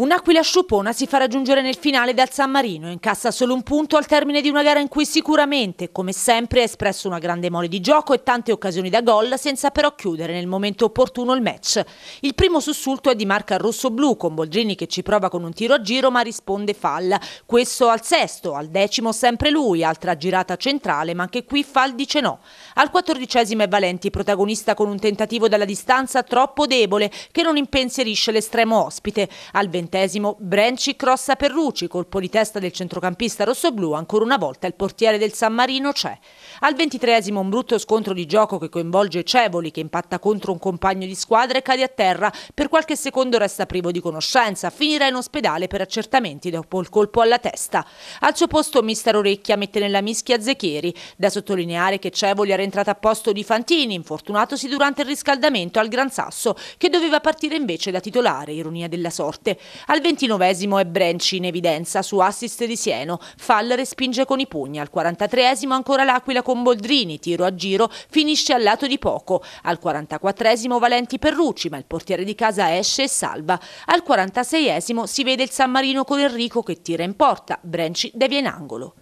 Un'aquila sciupona si fa raggiungere nel finale dal San Marino, incassa solo un punto al termine di una gara in cui sicuramente, come sempre, ha espresso una grande mole di gioco e tante occasioni da gol, senza però chiudere nel momento opportuno il match. Il primo sussulto è di marca rosso-blu, con Boldrini che ci prova con un tiro a giro ma risponde falla. Questo al sesto, al decimo sempre lui, altra girata centrale, ma anche qui fall dice no. Al quattordicesimo è Valenti, protagonista con un tentativo dalla distanza troppo debole, che non impensierisce l'estremo ospite. Al ventesimo ventesimo Brenci crossa Perrucci, colpo di testa del centrocampista rossoblù, ancora una volta il portiere del San Marino c'è. Al ventitreesimo un brutto scontro di gioco che coinvolge Cevoli che impatta contro un compagno di squadra e cade a terra, per qualche secondo resta privo di conoscenza, finirà in ospedale per accertamenti dopo il colpo alla testa. Al suo posto mister Orecchia mette nella mischia Zecchieri, da sottolineare che Cevoli era entrato a posto di Fantini, infortunatosi durante il riscaldamento al Gran Sasso, che doveva partire invece da titolare, ironia della sorte. Al ventinovesimo è Brenci in evidenza su assist di Sieno, Fall respinge con i pugni, al quarantatreesimo ancora l'Aquila con Boldrini, tiro a giro, finisce al lato di poco, al quarantaquattresimo Valenti Perrucci ma il portiere di casa esce e salva, al quarantaseiesimo si vede il San Marino con Enrico che tira in porta, Brenci devia in angolo.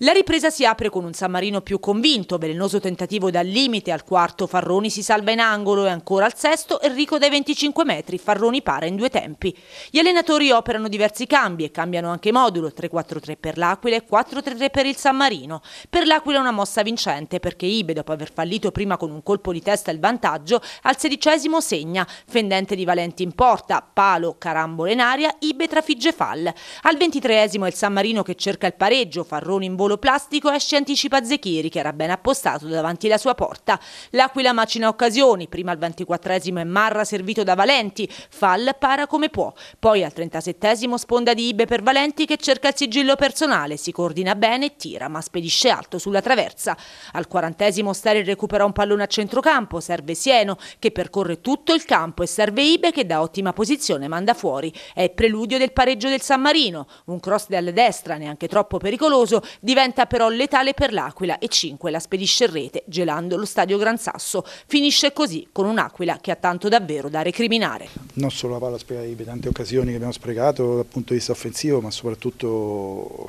La ripresa si apre con un San Marino più convinto, velenoso tentativo dal limite, al quarto Farroni si salva in angolo e ancora al sesto Enrico dai 25 metri, Farroni para in due tempi. Gli allenatori operano diversi cambi e cambiano anche modulo, 3-4-3 per l'Aquila e 4-3-3 per il San Marino. Per l'Aquila una mossa vincente perché Ibe, dopo aver fallito prima con un colpo di testa il vantaggio, al sedicesimo segna, fendente di Valenti in porta, palo, carambola in aria, Ibe trafigge Fall. Al ventitreesimo è il San Marino che cerca il pareggio, Farroni in volo tavolo plastico esce anticipa Zechiri che era ben appostato davanti alla sua porta. L'Aquila macina occasioni, prima al 24esimo è Marra servito da Valenti, Fall para come può, poi al 37esimo sponda di Ibe per Valenti che cerca il sigillo personale, si coordina bene, e tira ma spedisce alto sulla traversa. Al 40esimo Stari recupera un pallone a centrocampo, serve Sieno che percorre tutto il campo e serve Ibe che da ottima posizione manda fuori. È il preludio del pareggio del San Marino, un cross dalla destra neanche troppo pericoloso, diventa diventa però letale per l'Aquila e 5 la spedisce in rete, gelando lo stadio Gran Sasso. Finisce così con un'Aquila che ha tanto davvero da recriminare. Non solo la palla spiegata di tante occasioni che abbiamo sprecato dal punto di vista offensivo, ma soprattutto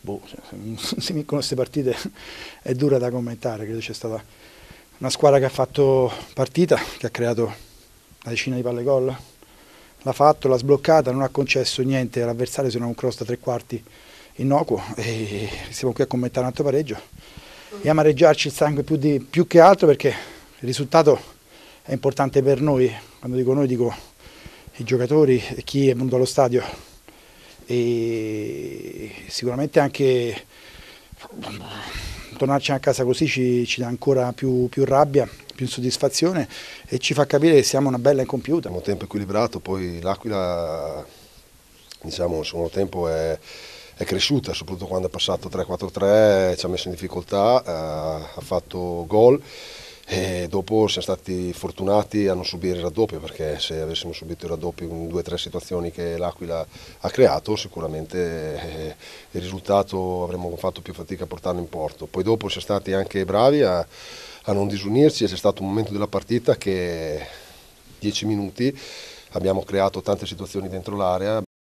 boh, cioè, se vincono queste partite è dura da commentare, credo c'è stata una squadra che ha fatto partita, che ha creato una decina di palle gol, l'ha fatto, l'ha sbloccata, non ha concesso niente all'avversario se non un cross da tre quarti innocuo e siamo qui a commentare un altro pareggio e a mareggiarci il sangue più, di, più che altro perché il risultato è importante per noi, quando dico noi dico i giocatori, chi è venuto allo stadio e sicuramente anche mm, tornarci a casa così ci, ci dà ancora più, più, rabbia, più insoddisfazione e ci fa capire che siamo una bella incompiuta. Un tempo equilibrato, poi l'Aquila diciamo il secondo tempo è è cresciuta, soprattutto quando è passato 3-4-3, ci ha messo in difficoltà, eh, ha fatto gol e dopo siamo stati fortunati a non subire il raddoppio perché se avessimo subito il raddoppio in due o tre situazioni che l'Aquila ha creato sicuramente eh, il risultato avremmo fatto più fatica a portarlo in porto poi dopo siamo stati anche bravi a, a non disunirci c'è stato un momento della partita che 10 minuti abbiamo creato tante situazioni dentro l'area